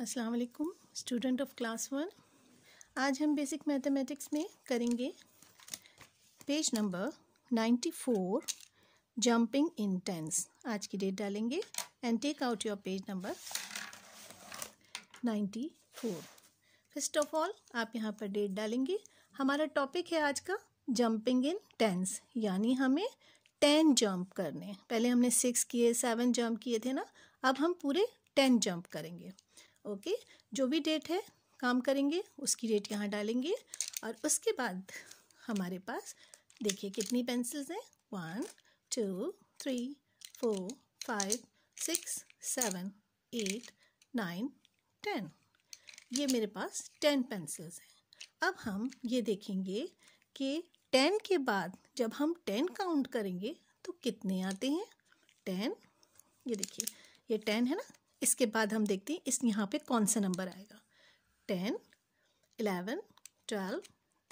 अस्सलाम वालेकुम student of class one आज हम बेसिक मैथमेटिक्स में करेंगे page number ninety four jumping in tens आज की डेट डालेंगे and take out your page number ninety four first of all आप यहाँ पर डेट डालेंगे हमारा टॉपिक है आज का जंपिंग इन टेंस यानी हमें टेन जंप करने पहले हमने सिक्स किए सेवन जंप किए थे ना अब हम पूरे टेन जंप करेंगे ओके जो भी डेट है काम करेंगे उसकी डेट यहाँ डालेंगे और उसके बाद हमारे पास देखिए कितनी पेंसिल्स हैं one two three four five six seven eight nine ten ये मेरे पास टेन पेंसिल्स हैं अब हम ये देखेंगे कि टेन के बाद जब हम टेन काउंट करेंगे तो कितने आते हैं टेन ये देखिए ये टेन है ना इसके बाद हम देखते हैं इस यहाँ पे कौन सा नंबर आएगा ten eleven twelve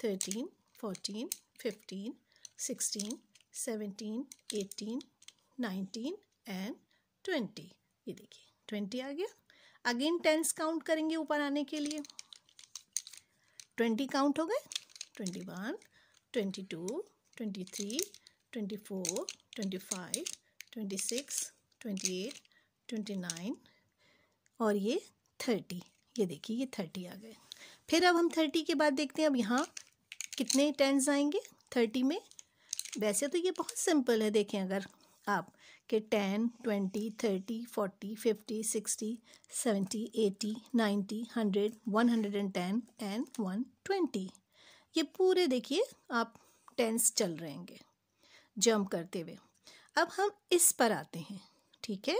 thirteen fourteen fifteen sixteen seventeen eighteen nineteen and twenty ये देखिए ट्वेंटी आ गया अगेन टेंस काउंट करेंगे ऊपर आने के लिए ट्वेंटी काउंट हो गए twenty one twenty two twenty three twenty four twenty five twenty six twenty eight twenty nine और ये थर्टी ये देखिए ये थर्टी आ गए फिर अब हम थर्टी के बाद देखते हैं अब यहाँ कितने टेंस आएंगे थर्टी में वैसे तो ये बहुत सिंपल है देखें अगर आप कि ten twenty thirty forty fifty sixty seventy eighty ninety hundred one hundred and ten and one twenty ये पूरे देखिए आप टेंस चल रहेंगे जंप करते हुए अब हम इस पर आते हैं ठीक है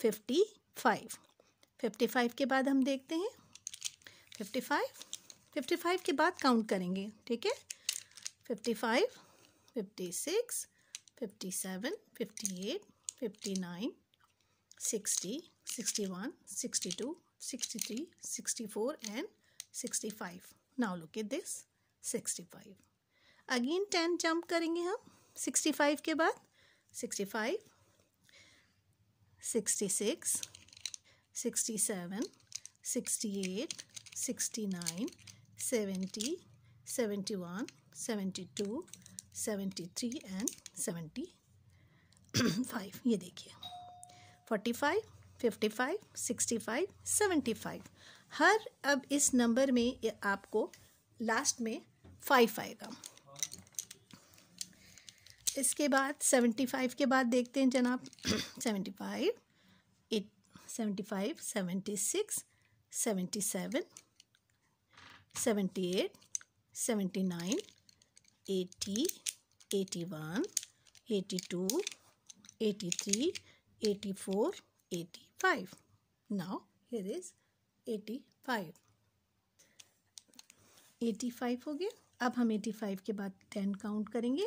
फिफ्टी फाइव फिफ्टी फाइव के बाद हम देखते हैं फिफ्टी फाइव फिफ्टी फाइव के बाद काउंट करेंगे ठीक है fifty five fifty six fifty seven fifty eight fifty nine sixty sixty one sixty two sixty three sixty four and sixty five now look at this sixty five again ten jump करेंगे हम sixty five के बाद sixty five nine seventy seventy one seventy two seventy three and five ये देखिए sixty five seventy five हर अब इस number में ये आपको लास्ट में फाइव आएगा इसके बाद सेवेंटी फाइव के बाद देखते हैं जनाब seventy five eight seventy five seventy six seventy seven seventy eight seventy nine eighty eighty one eighty two eighty three eighty four eighty five now eighty five eighty five हो गया अब हम five के बाद टेन काउंट करेंगे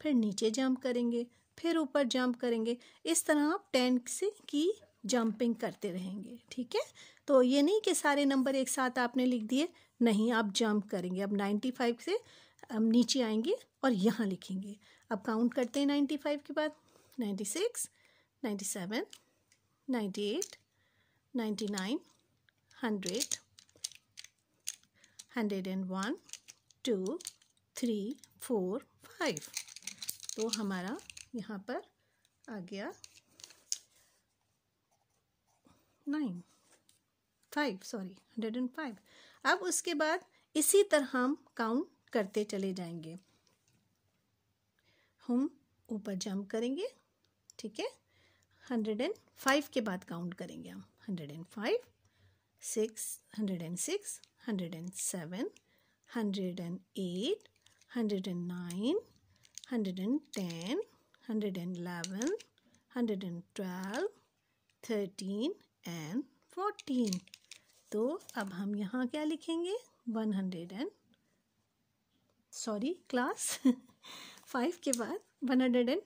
फिर नीचे jump करेंगे फिर ऊपर जंप करेंगे इस तरह आप टेन से की जंपिंग करते रहेंगे ठीक है तो ये नहीं कि सारे नंबर एक साथ आपने लिख दिए नहीं आप जंप करेंगे अब नाइन्टी फाइव से हम नीचे आएंगे और यहाँ लिखेंगे अब काउंट करते हैं नाइन्टी फाइव के बाद ninety six ninety seven ninety eight ninety nine hundred hundred and one two three four five तो हमारा यहाँ पर आ गया nine five sorry hundred and five अब उसके बाद इसी तरह हम काउंट करते चले जाएंगे हम ऊपर जंप करेंगे ठीक है हंड्रेड एंड फाइव के बाद काउंट करेंगे हम hundred and five six hundred and six hundred and seven hundred and eight hundred and nine 110, 111, 112, 13 and 14 तो अब हम यहाँ क्या लिखेंगे one hundred and sorry class five के बाद वन हंड्रेड एंड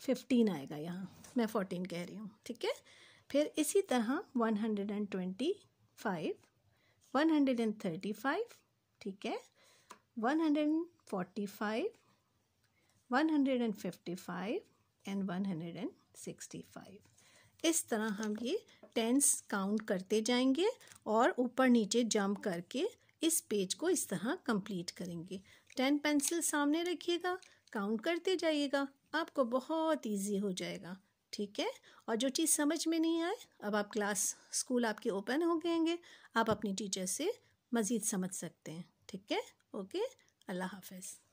फिफ्टीन आएगा यहाँ मैं फोर्टीन कह रही हूँ ठीक है फिर इसी तरह one hundred and twenty five one hundred and thirty five ठीक है one hundred and forty five 155 and 165 इस तरह हम ये टेंस काउंट करते जाएंगे और ऊपर नीचे जंप करके इस पेज को इस तरह कंप्लीट करेंगे टेन पेंसिल सामने रखिएगा काउंट करते जाइएगा आपको बहुत इजी हो जाएगा ठीक है और जो चीज़ समझ में नहीं आए अब आप क्लास स्कूल आपके ओपन हो गएंगे आप अपनी टीचर से मज़ीद समझ सकते हैं ठीक है ओके अल्लाह हाफिज़